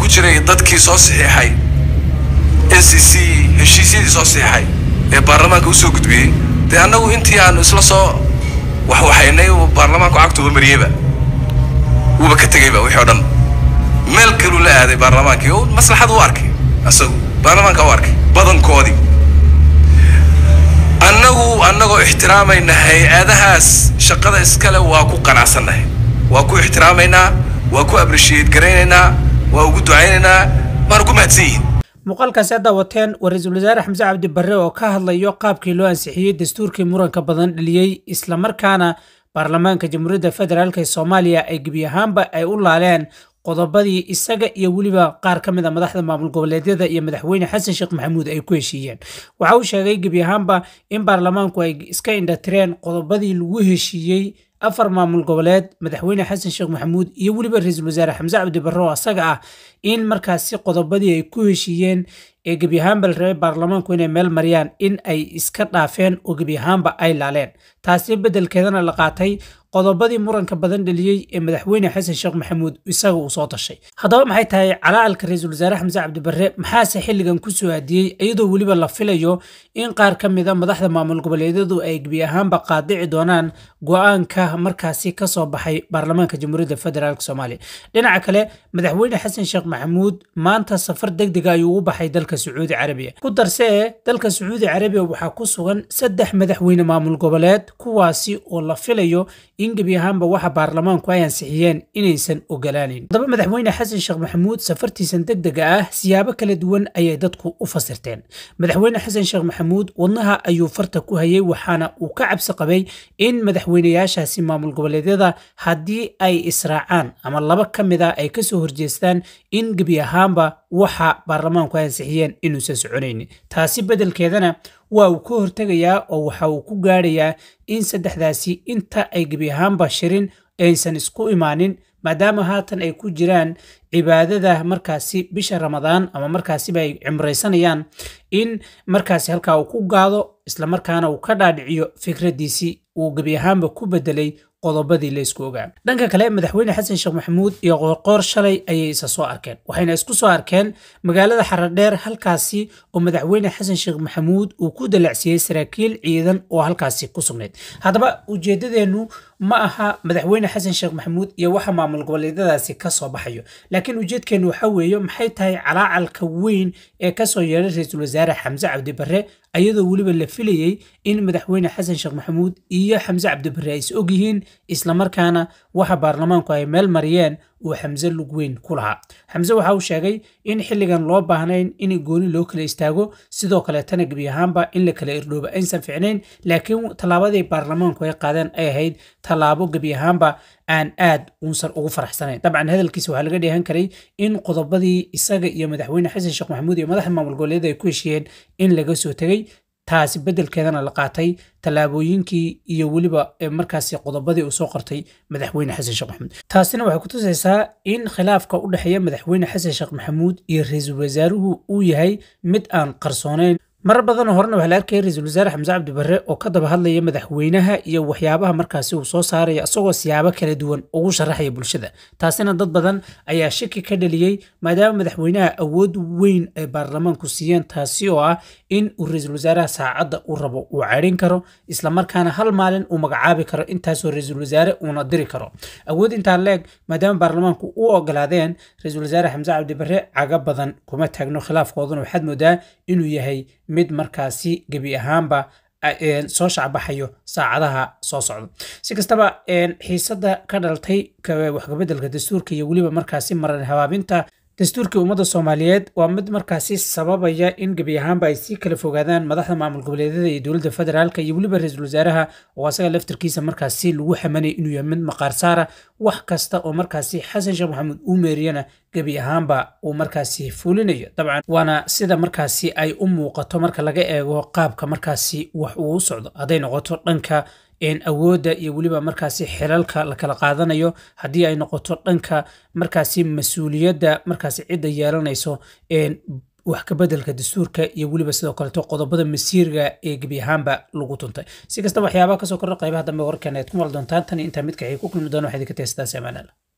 ku jiray dadkii soo saxiixay n c c heshiisyadii soo saxiixay ee baarlamaanka usoo gudbiyey dee annagu intii aanu isla soo waxwaxaynay uu baarlamaanku cagtuuba mariyeyba wuuba ka tegeyba wixii o dhan meel kaluu la aaday baarlamaankii oo maslaxad u arkay isagu baarlamaanka u arkay badankoodii annagu annagoo ixtiraamayna hay-adahaas shaqada iskale waa ku qanacsannahay waa ku ixtiraamaynaa waa ku abrishiyeed garaynaynaa waa ugu ducaynaynaa waana ku mahadsanyihin muuqaalkaasi haddaa wateen waa ra-iisul wasaare xamse cabdi barre oo ka hadlayo qaabkii loo ansixiyey dastuurkii muranka badan dheliyey islamarkaana baarlamaanka jamhuuriyadda federaalk ee soomaaliya ay gebi ahaanba ay u laaleen qodobadii isaga iyo weliba qaar ka mid a ah madaxda maamul goboleedyada iyo madaxweyne xasan sheekh maxamuud ay ku heshiiyeen waxa uu sheegay gebi ahaanba in baarlamaanku ay iska indhatireen qodobadii lagu heshiiyey afar maamul goboleed madaxweyne xasan sheekh maxamuud iyo weliba ra-iisul wasaare xamse cabdi barrow asaga ah in markaasi qodobadii ay ku heshiiyeen ee gebi ahaanba la rabay baarlamaanku inay meel mariyaan in ay iska dhaafeen oo gebi ahaanba ay laaleen taasi beddelkeedana la qaatay qodobadii muranka badan dhaliyey ee madaxweyne xasan sheekh maxamuud isaga uu soo tashay haddaba maxay tahay calaalka ra-iisul wasaare xamse cabdibarre maxaase xilligan ku soo hadiyey iyadoo weliba la filayo in qaar ka mida ah madaxda maamul goboleedyadu ay gebi ahaanba qaadici doonaan go-aanka markaasi ka soo baxay baarlamaanka jamhuuriyadda federaalk soomaaliya dhinaca kale madaxweyne xasan sheekh maxamuud maanta safar deg dega ayuu u baxay dalka sacuudi carabiya ku darsee dalka sacuudi carabiya waxaa ku sugan saddex madaxweyne maamul goboleed kuwaasi oo la filayo in gebi ahaanba waxa baarlamaanku ay ansixiyeen inaysan ogolaanin haddaba madaxweyne xasan sheekh maxamuud safartiisan deg dega ah siyaabo kala duwan ayay dadku u fasirteen madaxweyne xasan sheekh maxamuud wadnaha ayuu farta ku hayay waxaana uu ka cabsi qabay in madaxweynayaashaasi maamul goboleedyada haddii ay israacaan ama laba ka mid a ah ay soo horjeestaan in gebi ahaanba waxa baarlamaanku ay ansixiyeen inuusan soconayn taasi bedelkeedana waa uu ka hortegayaa oo waxa uu ku gaadhayaa in saddexdaasi inta ay gebi ahaanba shirin aysan isku imaanin maadaama haatan ay ku jiraan cibaadada markaasi bisha ramadaan ama markaasiba ay cimraysanayaan in markaasi halkaa uu ku gaado isla markaana uu ka dhaadhiciyo fikradiisii uu gebi ahaanba ku bedelay qodobadii la isku ogaa dhanka kale madaxweyne xasan sheekh maxamuud iyo qoorqoor shalay ayay isa soo arkeen waxayna isku soo arkeen magaalada xaradheer halkaasi oo madaxweyne xasan sheekh maxamuud uu ku dalacsiiyey saraakiil ciidan oo halkaasi ku sugnayd haddaba ujeeddadeennu ma aha madaxweyne xasan sheekh maxamuud iyo waxa maamul goboleedyadaasi ka soo baxayo laakiin ujeedkeennu waxa weeye maxay tahay calaacalka weyn ee kasoo yeedhay ra-iisul wasaare xamse cabdibarre ayadoo weliba la filayey in madaxweyne xasan sheekh maxamuud iyo xamse cabdibare ay is ogyihiin islamarkaana waxa baarlamaanku ay meel mariyeen uu xamse lugweyn ku lahaa xamse waxa uu sheegay in xilligan loo baahnayn in gooni loo kala istaago sidoo kaleetana gebi ahaanba in la kala irdhoobo aysan ficnayn laakiin tallaabadii baarlamaanku ay qaadeen ay ahayd tallaabo gebi ahaanba aan aad unsar ugu faraxsanayn dabcan hadalkiisa waxaa laga dheehan karay in qodobadii isaga iyo madaxweyne xasan sheekh maxamuud iyo madaxda maamul goboleed ay ku heshiiyeen in laga soo tegey taasi beddelkeedana la qaatay tallaabooyinkii iyo weliba markaasi qodobadii uu soo qortay madaxweyne xasan sheekh maxamuud taasina waxay ku tusaysaa in khilaafka u dhexeeya madaxweyne xasan sheekh maxamuud iyo ra-iisul wasaaruhu uu yahay mid aan qarsooneyn marar badan oo horena waxaa la arkayay ra-iisul wasaare xamse cabdi oo ka daba hadlaya madaxweynaha iyo waxyaabaha markaasi uu soo saaraya isagoo siyaabo kala duwan ugu sharaxaya bulshada taasina dad badan ayaa shaki ka dhaliyey maadaama madaxweynaha awood weyn ay baarlamaanku siiyeen taasi oo ah in uu ra-iisul wasaaraha saacadda uu rabo uu cadhin karo islamarkaana hal maalin uu magacaabi karo intaasoo ra-iisul wasaare uuna diri karo awood intaa leeg maadaama baarlamaanku u ogolaadeen ra-isul wasaare xamse cabdi caga badan kuma taagno khilaafkooduna waxaad moodaa inuu yahay mid markaasi gebi ahaanba soo shacbaxayo saacadaha soo socda si kastaba xiisada ka dhaltay waxgabedelka dastuurka iyo weliba markaasi maran habaabinta dastuurkii ummadda soomaaliyeed waa mid markaasi sababaya in gebi ahaanba ay sii kala fogaadaan madaxda maamul goboleedyada iyo dowladda federaalka iyo weliba ra-iisul wasaaraha oo asaga laftarkiisa markaasi lagu hamanaya inuu yahay mid maqaar saara wax kasta oo markaasi xasan sheekh maxamuud uu meeriyana gebi ahaanba uu markaasi fulinayo dabcan waana sida markaasi ay u muuqato marka laga eego qaabka markaasi wax uu u socdo hadday noqoto dhanka awooda iyo weliba markaasi xilalka la kala qaadanayo haddii ay noqoto dhanka markaasi mas-uuliyadda markaasi cidda yeelanayso wax kabedelka dastuurka iyo weliba sidoo kaleeto qodobada masiirga ee gebi ahaanba lagu tuntay si kasta waxyaabaha kasoo kordha qaybaha dambe wararkeena aad ku mal doontaan tan intaa midkaxii ku kulmi doona waxaa idinka tee sidaas